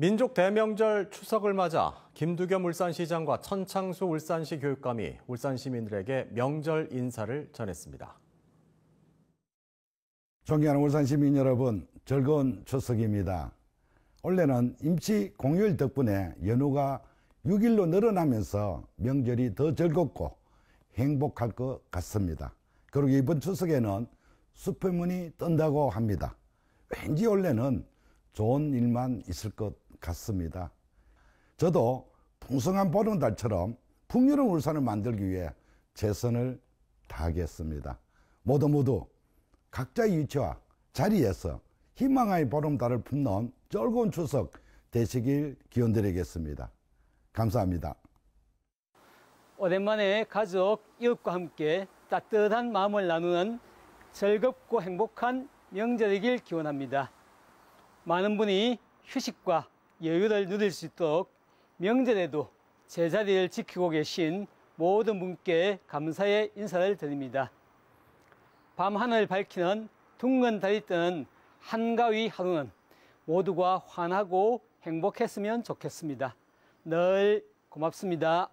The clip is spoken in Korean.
민족 대명절 추석을 맞아 김두겸 울산시장과 천창수 울산시 교육감이 울산 시민들에게 명절 인사를 전했습니다. 존경하는 울산 시민 여러분, 즐거운 추석입니다. 올해는 임시 공휴일 덕분에 연휴가 6일로 늘어나면서 명절이 더 즐겁고 행복할 것 같습니다. 그리고 이번 추석에는 수표문이 뜬다고 합니다. 왠지 올해는 좋은 일만 있을 것 같습니다. 저도 풍성한 보름달처럼 풍요로운 울산을 만들기 위해 최선을 다하겠습니다. 모두 모두 각자의 위치와 자리에서 희망의 보름달을 품는 즐거운 추석 되시길 기원드리겠습니다. 감사합니다. 오랜만에 가족, 이웃과 함께 따뜻한 마음을 나누는 즐겁고 행복한 명절이길 기원합니다. 많은 분이 휴식과 여유를 누릴 수 있도록 명절에도 제자리를 지키고 계신 모든 분께 감사의 인사를 드립니다. 밤하늘 밝히는 둥근 달이 뜨는 한가위 하루는 모두가 환하고 행복했으면 좋겠습니다. 늘 고맙습니다.